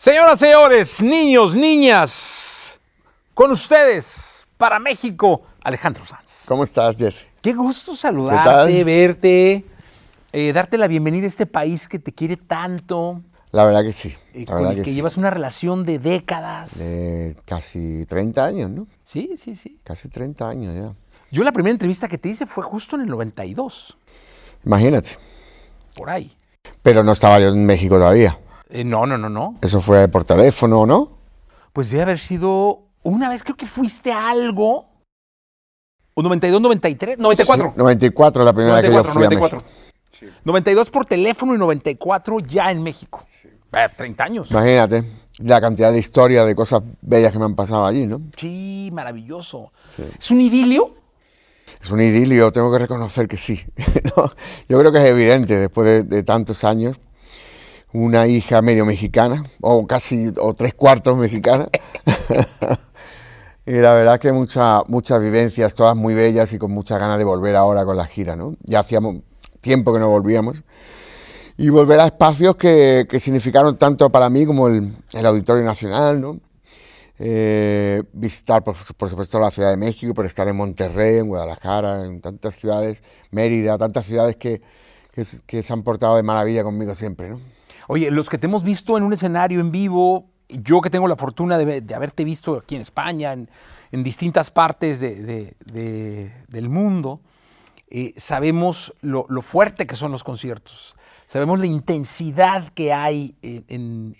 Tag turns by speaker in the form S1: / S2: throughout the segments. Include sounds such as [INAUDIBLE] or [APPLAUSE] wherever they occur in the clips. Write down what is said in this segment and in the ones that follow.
S1: Señoras, señores, niños, niñas, con ustedes, para México, Alejandro Sanz. ¿Cómo estás, Jesse? Qué gusto saludarte, verte, eh, darte la bienvenida a este país que te quiere tanto.
S2: La verdad que sí. Eh, la que, llevas
S1: una relación de décadas.
S2: De casi 30 años, ¿no? Sí, sí, sí.
S1: Casi 30 años ya. Yo la primera entrevista que te hice fue justo en el 92. Imagínate. Por ahí.
S2: Pero no estaba yo en México todavía.
S1: Eh, no, no, no, no.
S2: Eso fue por teléfono, ¿no?
S1: Pues debe haber sido una vez, creo que fuiste algo. ¿O 92, 93, 94. 94 la primera vez que yo fui 92 por teléfono y 94 ya en México. Sí. 30 eh, años.
S2: Imagínate la cantidad de historia, de cosas bellas que me han pasado allí, ¿no?
S1: Sí, maravilloso. ¿Es
S2: un idilio? Es un idilio, tengo que reconocer que sí. [LAUGHS] Yo creo que es evidente después de tantos años una hija medio mexicana, o casi, o tres cuartos mexicana. [LAUGHS] y la verdad que mucha, muchas vivencias, todas muy bellas y con muchas ganas de volver ahora con la gira, ¿no? Ya hacíamos tiempo que no volvíamos. Y volver a espacios que, que significaron tanto para mí como el, el Auditorio Nacional, ¿no? Eh, visitar, por, por, supuesto, la Ciudad de México, pero estar en Monterrey, en Guadalajara, en tantas ciudades, Mérida, tantas ciudades que, que, que se han portado de maravilla conmigo siempre, ¿no?
S1: Oye, los que te hemos visto en un escenario en vivo, yo que tengo la fortuna de, haberte visto aquí en España, en, distintas partes del mundo, eh, sabemos lo, fuerte que son los conciertos, sabemos la intensidad que hay en,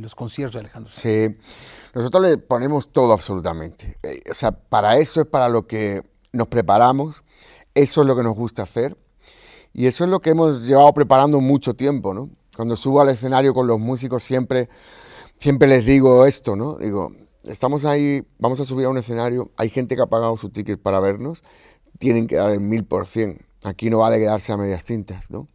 S1: los conciertos, Alejandro.
S2: Sí, nosotros le ponemos todo absolutamente. Eh, o sea, para eso es para lo que nos preparamos, eso es lo que nos gusta hacer. Y eso es lo que hemos llevado preparando mucho tiempo, ¿no? Cuando subo al escenario con los músicos siempre, siempre les digo esto, ¿no? Digo, estamos ahí, vamos a subir a un escenario, hay gente que ha pagado su ticket para vernos, tienen que dar el mil por cien. Aquí no vale quedarse a medias tintas, ¿no?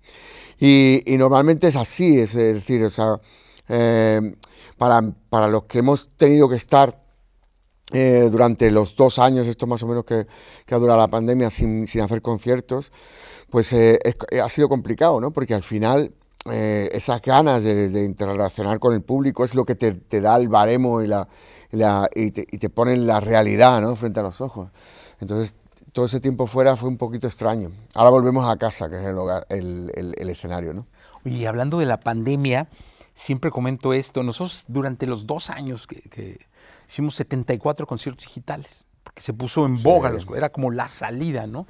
S2: Y, normalmente es así, es decir, o sea, eh, para, los que hemos tenido que estar eh, durante los dos años, esto más o menos que, ha durado la pandemia, sin, hacer conciertos, pues eh, ha sido complicado, ¿no? Porque al final eh, esas ganas de, interrelacionar con el público es lo que te, da el baremo y, la, te, y ponen la realidad frente a los ojos. Entonces, todo ese tiempo fuera fue un poquito extraño. Ahora volvemos a casa, que
S1: es el, hogar, el, escenario. ¿no? hablando de la pandemia, siempre comento esto. Nosotros durante los dos años que, hicimos 74 conciertos digitales, porque se puso en boga, era como la salida, ¿no?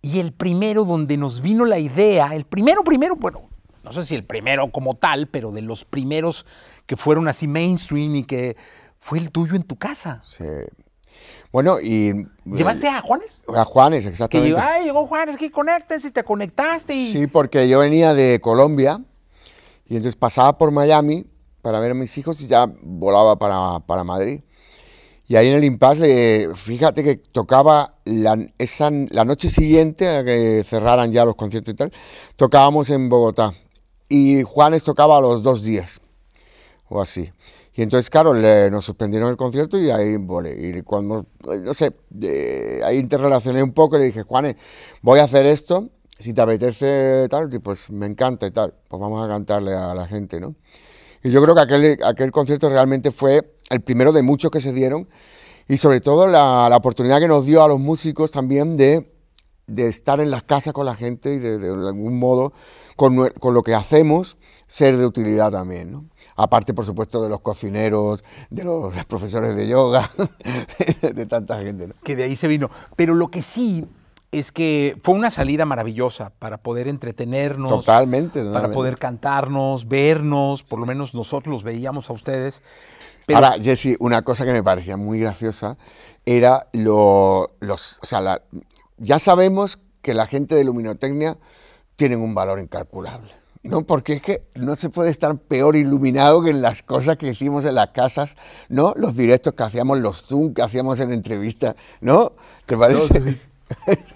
S1: Y el primero donde nos vino la idea, el primero, primero, bueno, no sé si el primero como tal, pero de los primeros que fueron así mainstream y que fue el tuyo en tu casa. Sí.
S2: Bueno, y... Eh, ¿Llevaste a Juanes? A Juanes, exactamente. Que
S1: Ay, llegó Juanes, que conectes y te conectaste. Sí,
S2: porque yo venía de Colombia y entonces pasaba por Miami para ver a mis hijos y ya volaba para, Madrid. Y ahí en el impasse, eh, fíjate que tocaba la, la noche siguiente a que cerraran ya los conciertos y tal, tocábamos en Bogotá, y Juanes tocaba a los dos días o así. Y entonces, claro, le, nos suspendieron el concierto y ahí, y cuando, no sé, ahí interrelacioné un poco y le dije, Juanes, voy a hacer esto, si te apetece tal, y pues me encanta y tal, pues vamos a cantarle a la gente, ¿no? Y yo creo que aquel, aquel concierto realmente fue el primero de muchos que se dieron y sobre todo la, la oportunidad que nos dio a los músicos también de de estar en las casas con la gente y de, algún modo con, lo que hacemos ser de utilidad también. ¿no? Aparte,
S1: por supuesto, de los cocineros, de los [LAUGHS] profesores de yoga, [LAUGHS] de tanta gente. Que de ahí se vino. Pero lo que sí es que fue una salida maravillosa para poder entretenernos. Totalmente. Para poder cantarnos, vernos, por lo menos nosotros los veíamos a ustedes. Pero... Ahora,
S2: Jesse, una cosa que me parecía muy graciosa era lo, los, o ya sabemos que la gente de luminotecnia tienen un valor incalculable, ¿no? Porque es que no se puede estar peor iluminado que en las cosas que hicimos en las casas, ¿no? Los directos que hacíamos, los Zoom que hacíamos en entrevistas, ¿no? ¿Te parece?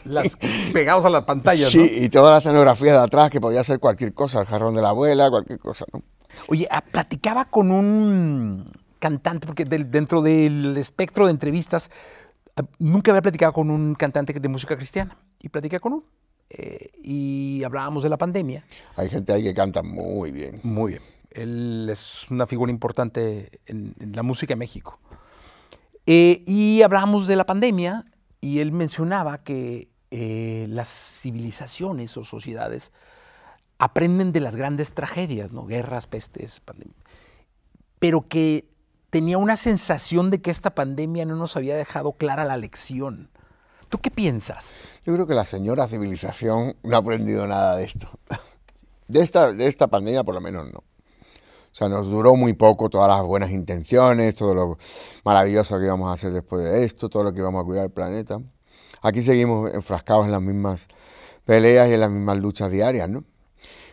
S1: las pegados a las pantallas, Sí,
S2: y toda la escenografía de atrás, que podía ser cualquier cosa, el jarrón de la abuela, cualquier cosa, ¿no?
S1: Oye, ah, platicaba con un cantante, porque dentro del espectro de entrevistas nunca había platicado con un cantante de música cristiana y platicé con uno. Eh, y hablábamos de la pandemia. Hay gente ahí que canta muy bien. Muy bien. Él es una figura importante en, la música en México. Eh, y hablábamos de la pandemia y él mencionaba que eh, las civilizaciones o sociedades aprenden de las grandes tragedias, ¿no? Guerras, pestes, pandemia. Pero que tenía una sensación de que esta pandemia no nos había dejado clara la lección. ¿Tú qué
S2: piensas? Yo creo que la señora civilización no ha aprendido nada de esto. De esta, de esta pandemia por lo menos no. O sea, nos duró muy poco todas las buenas intenciones, todo lo maravilloso que íbamos a hacer después de esto, todo lo que íbamos a cuidar el planeta. Aquí seguimos enfrascados en las mismas peleas y en las mismas luchas diarias, ¿no?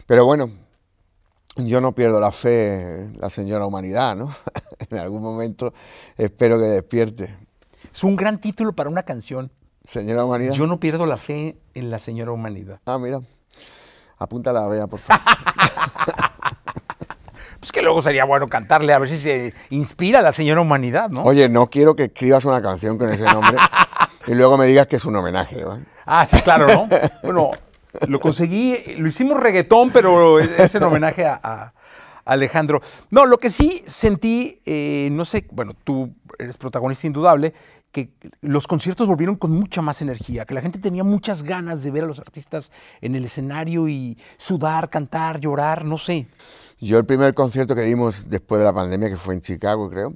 S2: Pero bueno, yo no pierdo la fe la señora humanidad, ¿no? [LAUGHS] [LAUGHS] en algún momento espero que despierte.
S1: Es un gran título para una canción. Señora Humanidad. Yo no pierdo la fe en la señora Humanidad. Ah, mira. Apúntala, vea, por favor. [LAUGHS] pues que luego sería bueno cantarle a ver si se inspira la señora Humanidad, ¿no? Oye,
S2: no quiero que escribas una canción con ese nombre y luego me digas que es un homenaje. ¿no?
S1: Ah, sí, claro, ¿no? bueno, lo conseguí, lo hicimos reggaetón, pero es un homenaje a Alejandro. No, lo que sí sentí, eh, no sé, bueno, tú eres protagonista indudable, que los conciertos volvieron con mucha más energía, que la gente tenía muchas ganas de ver a los artistas en el escenario y sudar, cantar, llorar, no sé.
S2: Yo el primer concierto que dimos después de la pandemia, que fue en Chicago, creo,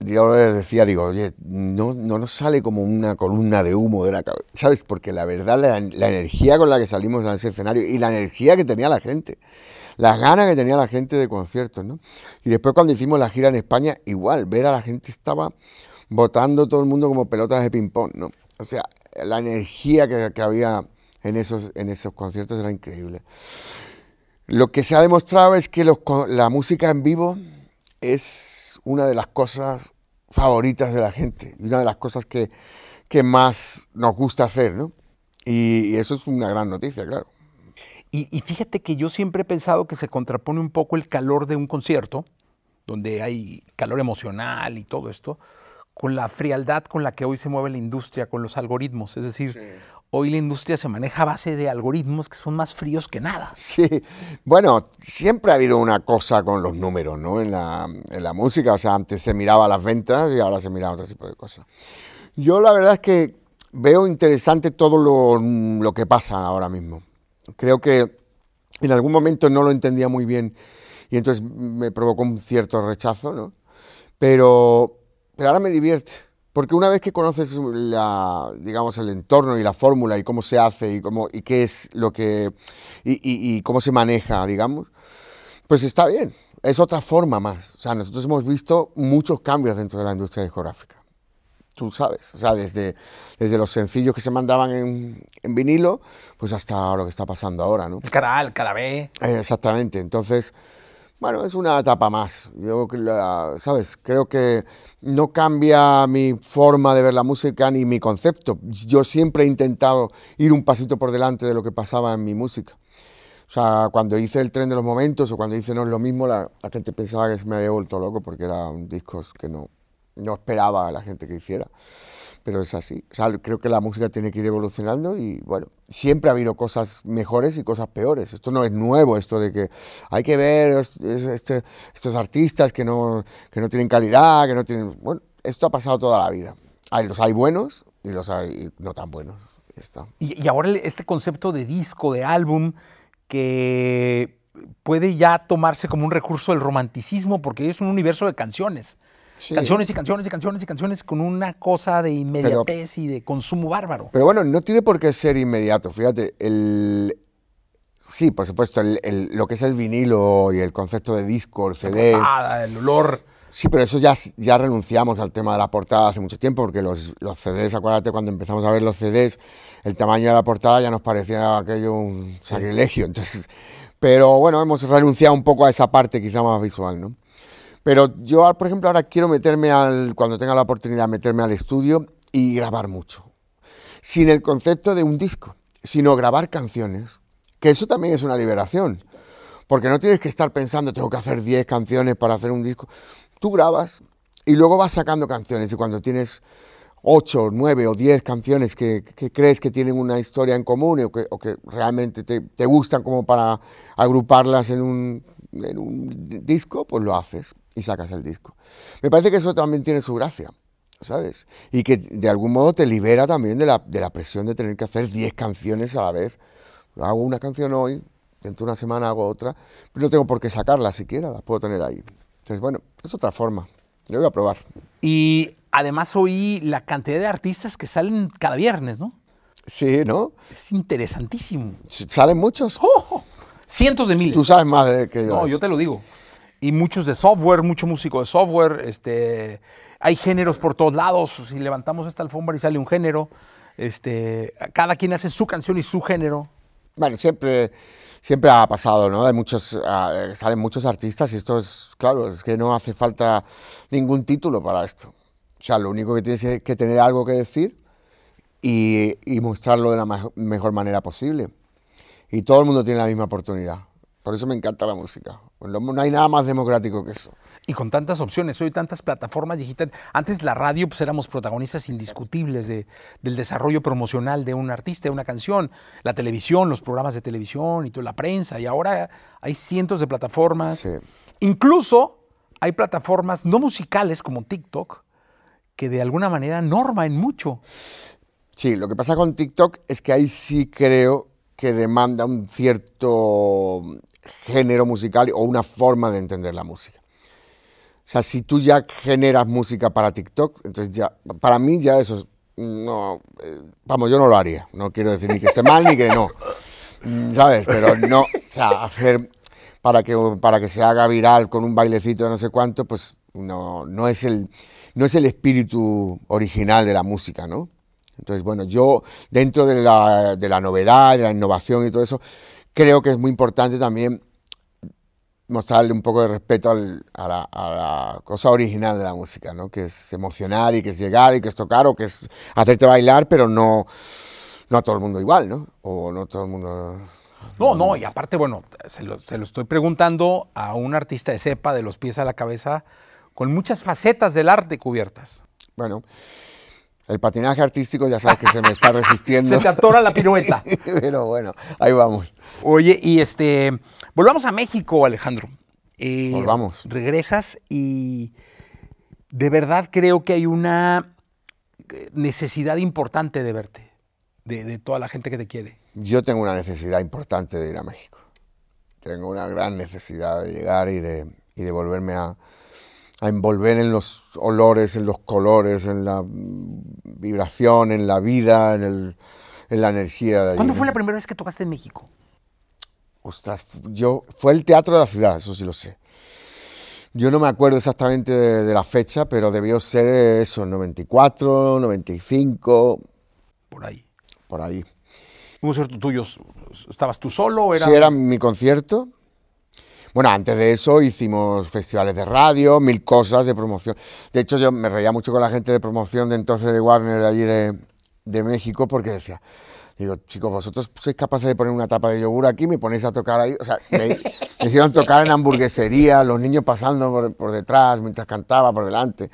S2: yo les decía, digo, oye, no, no nos sale como una columna de humo de la cabeza, ¿sabes? Porque la verdad, la, la energía con la que salimos a ese escenario y la energía que tenía la gente las ganas que tenía la gente de conciertos, ¿no? Y después cuando hicimos la gira en España, igual, ver a la gente estaba votando todo el mundo como pelotas de ping-pong, ¿no? O sea, la energía que, había en esos, en esos conciertos era increíble. Lo que se ha demostrado es que la música en vivo es una de las cosas favoritas de la gente y una de las cosas que, más nos gusta hacer, ¿no? y eso es una gran noticia, claro.
S1: Y, fíjate que yo siempre he pensado que se contrapone un poco el calor de un concierto, donde hay calor emocional y todo esto, con la frialdad con la que hoy se mueve la industria, con los algoritmos. Es decir, hoy la industria se maneja a base de algoritmos que son más fríos que nada.
S2: Sí, bueno, siempre ha habido una cosa con los números, ¿no? En la, música, o sea, antes se miraba las ventas y ahora se miraba otro tipo de cosas. Yo la verdad es que veo interesante todo lo que pasa ahora mismo creo que en algún momento no lo entendía muy bien y entonces me provocó un cierto rechazo, ¿no? Pero, ahora me divierte, porque una vez que conoces la, digamos, el entorno y la fórmula y cómo se hace y, cómo, y qué es lo que, y cómo se maneja, digamos, pues está bien, es otra forma más. O sea, nosotros hemos visto muchos cambios dentro de la industria discográfica tú sabes, o sea, desde, desde los sencillos que se mandaban en, vinilo, pues hasta lo que está pasando ahora, ¿no? El
S1: canal, cada vez.
S2: Eh, exactamente, entonces, bueno, es una etapa más. Yo, ¿sabes? Creo que no cambia mi forma de ver la música ni mi concepto. Yo siempre he intentado ir un pasito por delante de lo que pasaba en mi música. O sea, cuando hice El tren de los momentos o cuando hice No es lo mismo, la, gente pensaba que me había vuelto loco porque era un disco que no, no esperaba a la gente que hiciera, pero es así. creo que la música tiene que ir evolucionando y bueno, siempre ha habido cosas mejores y cosas peores. Esto no es nuevo, esto de que hay que ver este, estos artistas que no, tienen calidad, que no tienen... Bueno, esto ha pasado toda la vida. Hay, los hay buenos y los hay no tan buenos.
S1: Y, y ahora este concepto de disco, de álbum, que puede ya tomarse como un recurso del romanticismo porque es un universo de canciones. Canciones y canciones y canciones y canciones con una cosa de inmediatez y de consumo bárbaro.
S2: Pero bueno, no tiene por qué ser inmediato. Fíjate, el, Sí, por supuesto, el, lo que es el vinilo y el concepto de disco, el CD. portada, el olor. Sí, pero eso ya, ya renunciamos al tema de la portada hace mucho tiempo, porque los, los, CDs, acuérdate, cuando empezamos a ver los CDs, el tamaño de la portada ya nos parecía aquello un sacrilegio. [LAUGHS] Entonces, pero bueno, hemos renunciado un poco a esa parte quizá más visual, ¿no? Pero yo, ah, por ejemplo, ahora quiero meterme al, cuando tenga la oportunidad, meterme al estudio y grabar mucho. Sin el concepto de un disco, sino grabar canciones, que eso también es una liberación. Porque no tienes que estar pensando, tengo que hacer 10 canciones para hacer un disco. Tú grabas y luego vas sacando canciones y cuando tienes 8, 9 o 10 canciones que, crees que tienen una historia en común o que, realmente te, gustan como para agruparlas en en un disco, pues lo haces y sacas el disco. Me parece que eso también tiene su gracia, ¿sabes? Y que de algún modo te libera también de la, presión de tener que hacer 10 canciones a la vez. Hago una canción hoy, dentro de una semana hago otra, pero no tengo por qué sacarla siquiera, las puedo tener ahí.
S1: Entonces, bueno, es otra forma. Yo voy a probar. Y además oí la cantidad de artistas que salen cada viernes, ¿no? Sí, ¿no? Es interesantísimo. ¿Salen muchos? ¡Oh! oh, cientos de miles. Tú sabes más de que yo. No, yo te lo digo y muchos de software, mucho músico de software, este, hay géneros por todos lados, si levantamos esta alfombra y sale un género, este, cada quien hace su canción y su género. Bueno,
S2: siempre, siempre ha pasado, ¿no? Hay muchos, ah, eh, salen muchos artistas y esto es, claro, es que no hace falta ningún título para esto. O sea, lo único que tienes es que tener algo que decir y, y mostrarlo de la mejor manera posible.
S1: Y todo el mundo tiene la misma oportunidad. Por eso me encanta la música. No hay nada más democrático que eso. Y con tantas opciones, hoy tantas plataformas digitales. Antes la radio, pues éramos protagonistas indiscutibles del desarrollo promocional de un artista, de una canción. La televisión, los programas de televisión y toda la prensa. Y ahora hay cientos de plataformas. Sí. Incluso hay plataformas no musicales como TikTok que de alguna manera norma en mucho.
S2: Sí, lo que pasa con TikTok es que ahí sí creo que demanda un cierto género musical o una forma de entender la música. O sea, si tú ya generas música para TikTok, entonces ya, para mí ya eso no, eh, vamos, yo no lo haría. No quiero decir ni que esté mal ni que no, mm, ¿sabes? Pero no, o sea, hacer para que, para que se haga viral con un bailecito de no sé cuánto, pues no, no, es el, no es el espíritu original de la música, ¿no? Entonces, bueno, yo dentro de la, de la novedad, de la innovación y todo eso, creo que es muy importante también mostrarle un poco de respeto a, la, cosa original de la música, ¿no? Que es emocionar y que es llegar y que es tocar o que es hacerte bailar, pero no, no a todo el mundo igual, ¿no? O no todo el mundo...
S1: No, no, y aparte, bueno, se lo, se lo estoy preguntando a un artista de cepa, de los pies a la cabeza, con muchas facetas del arte cubiertas. Bueno, el patinaje artístico ya sabes que se me está [LAUGHS] resistiendo. se te atora la pirueta. [LAUGHS] Pero bueno, ahí vamos. Oye, y este, volvamos a México, Alejandro. Eh, volvamos. Regresas y de verdad creo que hay una necesidad importante de verte, de, toda la gente que te quiere.
S2: Yo tengo una necesidad importante de ir a México. Tengo una gran necesidad de llegar y de, y de volverme a, a envolver en los olores, en los colores, en la vibración, en la vida, en, la energía. De allí. ¿Cuándo
S1: fue la primera vez que tocaste en México?
S2: Ostras, yo, fue el teatro de la ciudad, eso sí lo sé. Yo no me acuerdo exactamente de, la fecha, pero debió ser eso, 94, 95. Por ahí. Por ahí.
S1: ¿Un concierto tuyo? ¿Estabas tú solo? Sí, era
S2: mi concierto bueno, antes de eso hicimos festivales de radio, mil cosas de promoción. De hecho, yo me reía mucho con la gente de promoción de entonces de Warner, de allí de, México, porque decía, Digo, chicos, vosotros sois capaces de poner una tapa de yogur aquí, me ponéis a tocar ahí. O sea, me, hicieron tocar en hamburguesería, los niños pasando por, detrás mientras cantaba, por delante.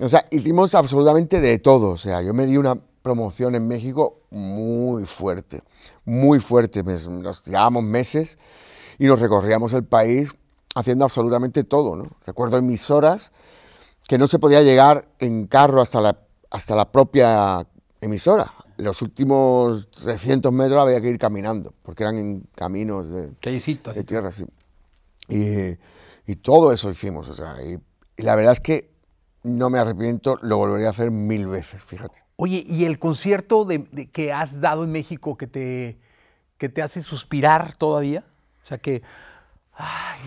S2: O sea, hicimos absolutamente de todo. O sea, yo me di una promoción en México muy fuerte, muy fuerte. nos llevamos meses y nos recorríamos el país haciendo absolutamente todo. ¿no? Recuerdo emisoras que no se podía llegar en carro hasta la, hasta la propia emisora. Los últimos 300 metros había que ir caminando, porque eran en caminos de, de tierra. Y, y, todo eso hicimos. O sea, y, la verdad es que no me arrepiento, lo volvería a hacer mil veces, fíjate.
S1: Oye, ¿y el concierto de, que has dado en México que te, que te hace suspirar todavía? O sea que...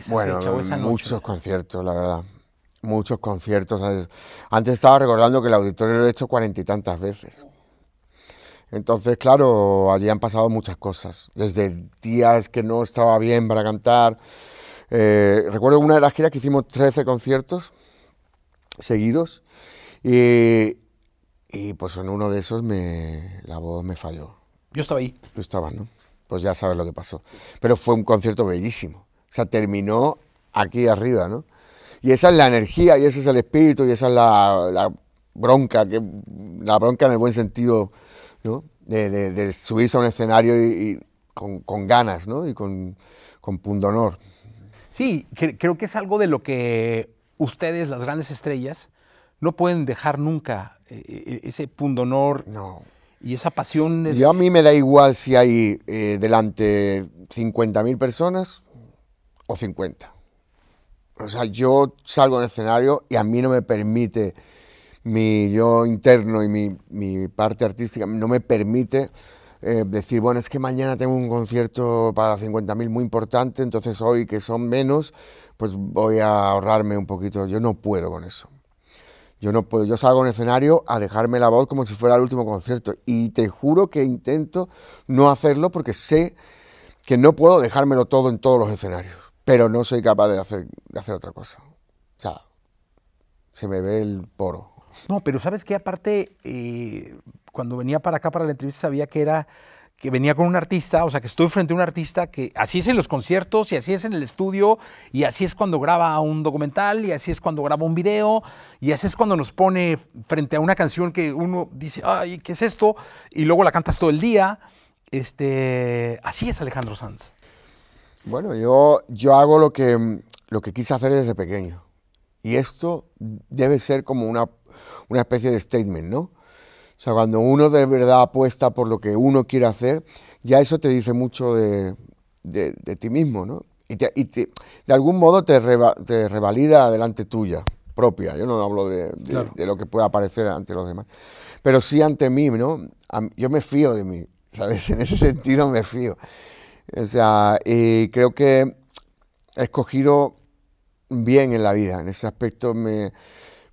S1: bueno, muchos
S2: conciertos, la verdad. Muchos conciertos. Antes estaba recordando que el auditorio lo he hecho cuarenta y tantas veces. Entonces, claro, allí han pasado muchas cosas. Desde días que no estaba bien para cantar. Eh, recuerdo una de las giras que hicimos 13 conciertos seguidos. Y, y pues en uno de esos me, la voz me falló. Yo estaba ahí. Yo estaba ¿no? pues ya sabes lo que pasó. Pero fue un concierto bellísimo. O sea, terminó aquí arriba, ¿no? Y esa es la energía, y ese es el espíritu, y esa es la, bronca, que, la bronca en el buen sentido, ¿no? De, subirse a un escenario y, con,
S1: ganas, ¿no? Y con, con pundonor. Sí, creo que es algo de lo que ustedes, las grandes estrellas, no pueden dejar nunca eh, eh, ese pundonor. No y esa pasión es... Yo a mí
S2: me da igual si hay eh, delante 50.000 personas o 50. O sea, yo salgo en el escenario y a mí no me permite mi yo interno y mi, mi parte artística, no me permite eh, decir, bueno, es que mañana tengo un concierto para 50.000 muy importante, entonces hoy que son menos, pues voy a ahorrarme un poquito. Yo no puedo con eso. Yo no puedo, yo salgo en escenario a dejarme la voz como si fuera el último concierto. Y te juro que intento no hacerlo porque sé que no puedo dejármelo todo en todos los escenarios. Pero no soy capaz de hacer, hacer otra cosa. O sea, se me ve el poro.
S1: No, pero sabes que aparte, eh, cuando venía para acá para la entrevista sabía que era que venía con un artista, o sea, que estoy frente a un artista que así es en los conciertos y así es en el estudio y así es cuando graba un documental y así es cuando graba un video y así es cuando nos pone frente a una canción que uno dice, ay, ¿qué es esto? Y luego la cantas todo el día. Este, así es Alejandro Sanz.
S2: Bueno, yo, yo hago lo que, lo que quise hacer desde pequeño. Y esto debe ser como una especie de statement, ¿no? O sea, cuando uno de verdad apuesta por lo que uno quiere hacer, ya eso te dice mucho de, ti mismo, ¿no? Y, de algún modo te, te, revalida delante tuya, propia. Yo no hablo de, lo que pueda aparecer ante los demás, pero sí ante mí, ¿no? yo me fío de mí, ¿sabes? [LAUGHS] En ese sentido me fío. O sea, y creo que he escogido bien en la vida, en ese aspecto me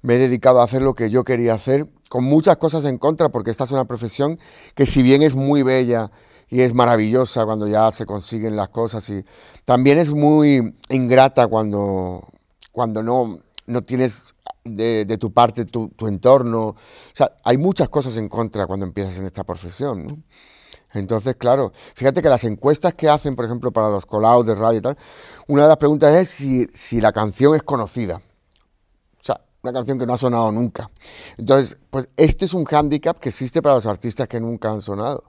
S2: me he dedicado a hacer lo que yo quería hacer, con muchas cosas en contra, porque esta es una profesión que si bien es muy bella y es maravillosa cuando ya se consiguen las cosas, y también es muy ingrata cuando, cuando no, no tienes de, tu parte tu, entorno. O sea, hay muchas cosas en contra cuando empiezas en esta profesión. Entonces, claro, fíjate que las encuestas que hacen, por ejemplo, para los colados de radio y tal, una de las preguntas es si, si la canción es conocida una canción que no ha sonado nunca. Entonces, pues este es un hándicap que existe para los artistas que nunca han sonado,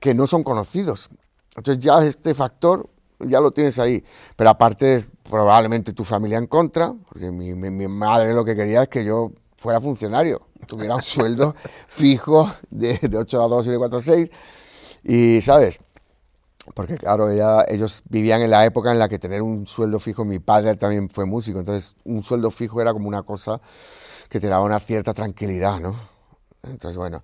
S2: que no son conocidos. Entonces ya este factor ya lo tienes ahí. Pero aparte es probablemente tu familia en contra, porque mi, mi, madre lo que quería es que yo fuera funcionario, tuviera un sueldo [LAUGHS] fijo de, de, 8 a 2 y de 4 a 6. Y, ¿sabes? porque claro, ellos vivían en la época en la que tener un sueldo fijo, mi padre también fue músico, entonces un sueldo fijo era como una cosa que te daba una cierta tranquilidad, ¿no? Entonces, bueno,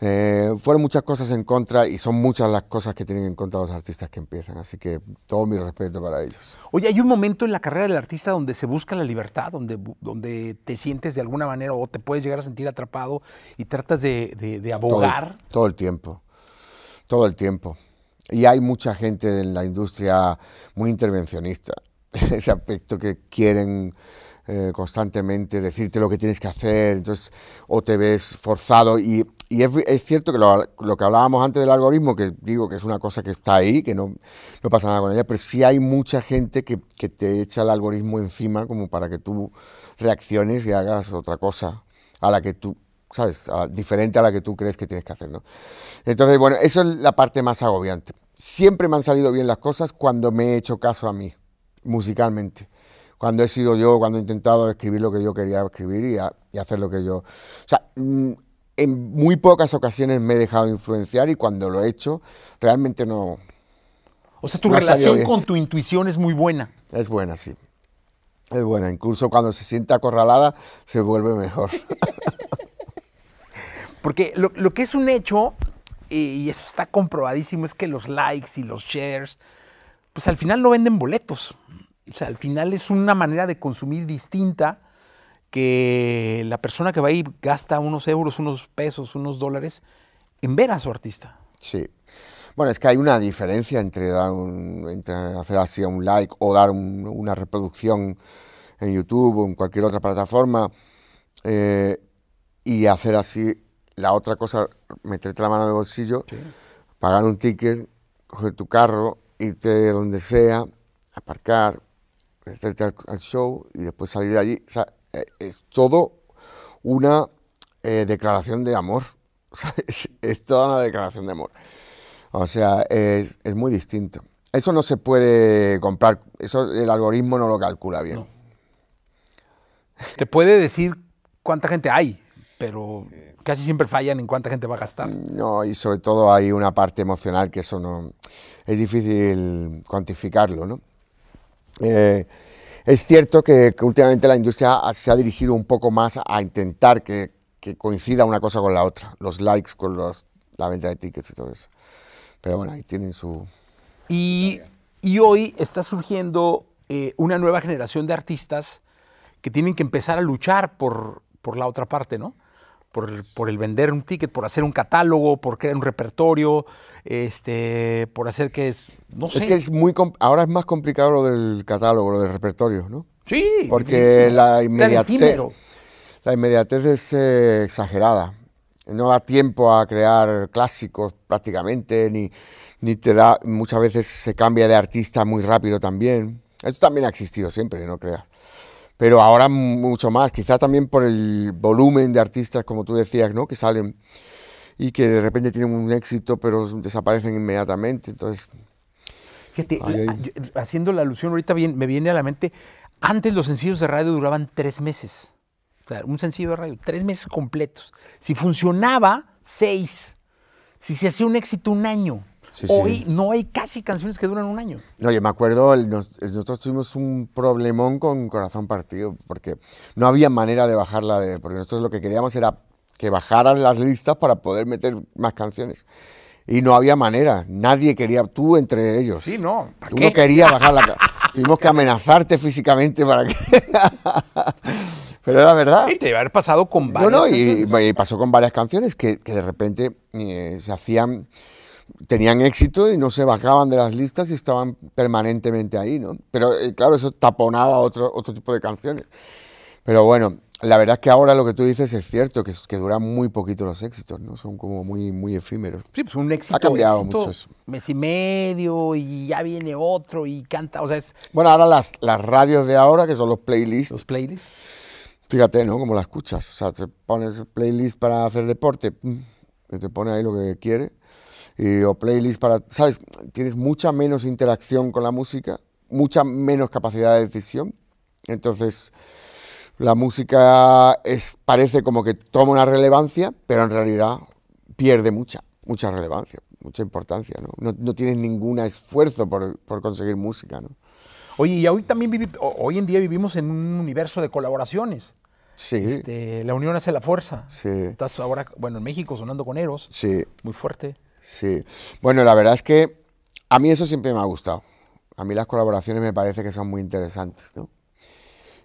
S2: eh, fueron muchas cosas en contra y son muchas las cosas que tienen en contra los artistas que empiezan, así que todo mi respeto para ellos.
S1: Oye, hay un momento en la carrera del artista donde se busca la libertad, donde, donde te sientes de alguna manera o te puedes llegar a sentir atrapado y tratas de, de, abogar.
S2: todo el tiempo, todo el tiempo y hay mucha gente en la industria muy intervencionista, [LAUGHS] ese aspecto que quieren eh, constantemente decirte lo que tienes que hacer, entonces o te ves forzado y, es, cierto que lo, que hablábamos antes del algoritmo, que digo que es una cosa que está ahí, que no, pasa nada con ella, pero sí hay mucha gente que te echa el algoritmo encima como para que tú reacciones y hagas otra cosa a la que tú ¿sabes? Ah, diferente a la que tú crees que tienes que hacer, ¿no? Entonces, bueno, eso es la parte más agobiante. Siempre me han salido bien las cosas cuando me he hecho caso a mí, musicalmente. Cuando he sido yo, cuando he intentado escribir lo que yo quería escribir y, y hacer lo que yo... O sea, mm, en muy pocas ocasiones me he dejado influenciar y cuando lo he hecho, realmente no...
S1: O sea, tu relación con tu intuición es muy buena.
S2: Es buena, sí. Es buena. Incluso cuando se siente acorralada, se vuelve mejor. [LAUGHS]
S1: Porque lo, que es un hecho, y eso está comprobadísimo, es que los likes y los shares, pues al final no venden boletos. O sea, al final es una manera de consumir distinta que la persona que va ahí gasta unos euros, unos pesos, unos dólares en ver a su artista.
S2: Sí. Bueno, es que hay una diferencia entre, dar hacer así un like o dar una reproducción en YouTube o en cualquier otra plataforma eh, y hacer así la otra cosa, meterte la mano en el bolsillo, pagar un ticket, coger tu carro, irte de donde sea, aparcar, meterte al, show y después salir de allí. O sea, eh, es todo una eh, declaración de amor. [LAUGHS] es, toda una declaración de amor. O sea, es, muy distinto. Eso no se puede comprar, eso el algoritmo no lo calcula bien.
S1: ¿Te puede decir cuánta gente hay? pero casi siempre fallan en cuánta gente va a gastar.
S2: No, y sobre todo hay una parte emocional que eso no es difícil cuantificarlo, ¿no? Eh, es cierto que, últimamente la industria se ha dirigido un poco más a intentar que, que coincida una cosa con la otra, los likes con los, la venta de tickets y todo eso. Pero bueno, ahí tienen su...
S1: Y, y hoy está surgiendo eh, una nueva generación de artistas que tienen que empezar a luchar por, por la otra parte, ¿no? por, el vender un ticket, por hacer un catálogo, por crear un repertorio, este, por hacer que es, no sé. Es que es
S2: muy, ahora es más complicado lo del catálogo, lo del repertorio, ¿no?
S1: Sí. Porque la inmediatez,
S2: la inmediatez es eh, exagerada. No da tiempo a crear clásicos prácticamente, ni, ni te da, muchas veces se cambia de artista muy rápido también. Eso también ha existido siempre, no creas pero ahora mucho más, quizás también por el volumen de artistas, como tú decías, ¿no? que salen y que de repente tienen un éxito, pero desaparecen inmediatamente. Entonces,
S1: Fíjate, haciendo la alusión ahorita bien, me viene a la mente, antes los sencillos de radio duraban tres meses. un sencillo de radio, tres meses completos. Si funcionaba, seis. Si se hacía un éxito, un año. Hoy no hay casi canciones que duran un año.
S2: No, yo me acuerdo, nosotros tuvimos un problemón con Corazón Partido, porque no había manera de bajarla, porque nosotros lo que queríamos era que bajaran las listas para poder meter más canciones. Y no había manera, nadie quería, tú entre ellos. Sí, no. Tú no querías bajar Tuvimos que amenazarte físicamente para que... [LAUGHS] Pero era verdad. Y te iba a haber pasado con varias. No, no, y, pasó con varias canciones que, de repente eh, se hacían tenían éxito y no se bajaban de las listas y estaban permanentemente ahí, ¿no? Pero eh, claro, eso taponaba otro, otro tipo de canciones. Pero bueno, la verdad es que ahora lo que tú dices es cierto, que, que duran muy poquito los éxitos, ¿no? Son como muy, muy efímeros.
S1: Sí, pues un éxito. Ha cambiado éxito, mucho eso. Mes y medio y ya viene otro y canta, o sea, es...
S2: Bueno, ahora las, las radios de ahora, que son los playlists. Los playlists. Fíjate, ¿no? Como las escuchas. O sea, te pones playlist para hacer deporte y te pone ahí lo que quieres o playlists para, ¿sabes? Tienes mucha menos interacción con la música, mucha menos capacidad de decisión. Entonces, la música es, parece como que toma una relevancia, pero en realidad pierde mucha, mucha relevancia, mucha importancia, ¿no? No, no tienes ningún esfuerzo
S1: por, por conseguir música, ¿no? Oye, y hoy también hoy en día vivimos en un universo de colaboraciones. Sí. Este, la unión hace la fuerza.
S2: Sí. Estás
S1: ahora, bueno, en México sonando con Eros.
S2: Sí. Muy fuerte. Sí. Bueno, la verdad es que a mí eso siempre me ha gustado. A mí las colaboraciones me parece que son muy interesantes, ¿no?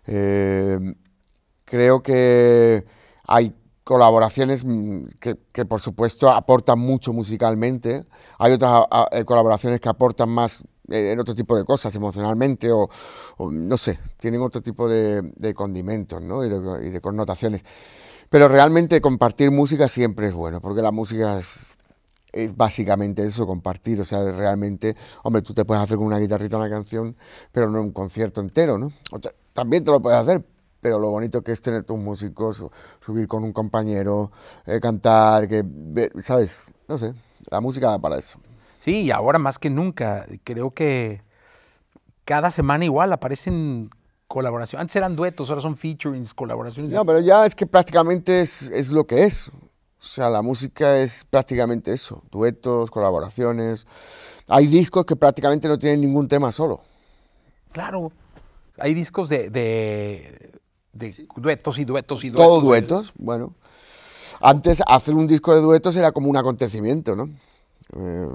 S2: Eh, creo que hay colaboraciones mm, que, por supuesto aportan mucho musicalmente, hay otras eh, colaboraciones que aportan más eh, en otro tipo de cosas emocionalmente o, no sé, tienen otro tipo de, condimentos ¿no? y, de, connotaciones. Pero realmente compartir música siempre es bueno, porque la música es, es básicamente eso, compartir. O sea, realmente, hombre, tú te puedes hacer con una guitarrita una canción, pero no un concierto entero, ¿no? también te lo puedes hacer, pero lo bonito que es tener tus músicos, subir con un compañero, eh, cantar,
S1: que, ¿sabes? No sé, la música da para eso. Sí, y ahora más que nunca, creo que cada semana igual aparecen colaboraciones. Antes eran duetos, ahora son featurings, colaboraciones. No, pero ya
S2: es que prácticamente es, es lo que es. O sea, la música es prácticamente eso, duetos, colaboraciones. Hay discos que prácticamente no tienen ningún tema solo.
S1: Claro, hay discos de, de, duetos y duetos y duetos. Todo duetos,
S2: bueno. Antes hacer un disco de duetos era como un acontecimiento, ¿no? Eh,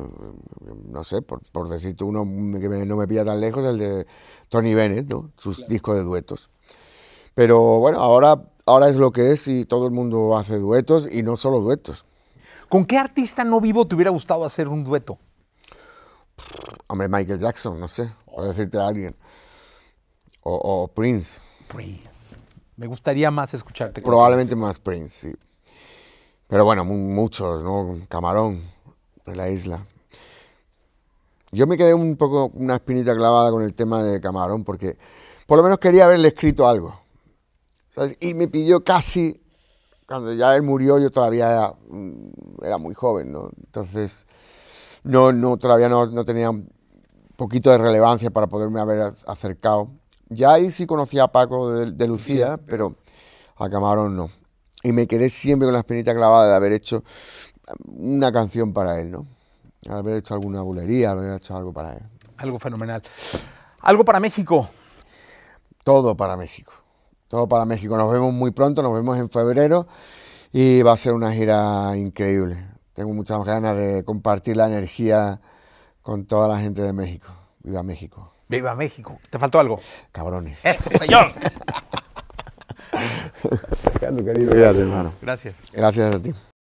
S2: no sé, por, decirte uno que no me pilla tan lejos, el de Tony Bennett, ¿no? Sus discos de duetos. Pero bueno, ahora ahora es lo que es y todo el mundo hace duetos y no solo duetos.
S1: ¿Con qué artista no vivo te hubiera gustado hacer un dueto?
S2: Hombre, Michael Jackson, no sé, o decirte a alguien. O, Prince.
S1: Prince. Me gustaría más escucharte. Probablemente
S2: más Prince, sí. Pero bueno, muchos, ¿no? Camarón, de la isla. Yo me quedé un poco una espinita clavada con el tema de Camarón porque por lo menos quería haberle escrito algo. Y me pidió casi, cuando ya él murió, yo todavía era, mm, muy joven, ¿no? Entonces, no, no, todavía no, tenía un poquito de relevancia para poderme haber acercado. Ya ahí sí conocía a Paco de, Lucía, pero a Camarón no. Y me quedé siempre con la espinita clavada de haber hecho una canción para él, ¿no? Haber hecho alguna bulería, haber hecho algo para él.
S1: Algo fenomenal. ¿Algo para México?
S2: Todo para México. Todo para México. Nos vemos muy pronto, nos vemos en febrero y va a ser una gira increíble. Tengo muchas ganas de compartir la energía con toda la gente de México. Viva México.
S1: Viva México. ¿Te faltó algo? Cabrones. Eso, señor.
S2: [LAUGHS] Gracias. Gracias a ti.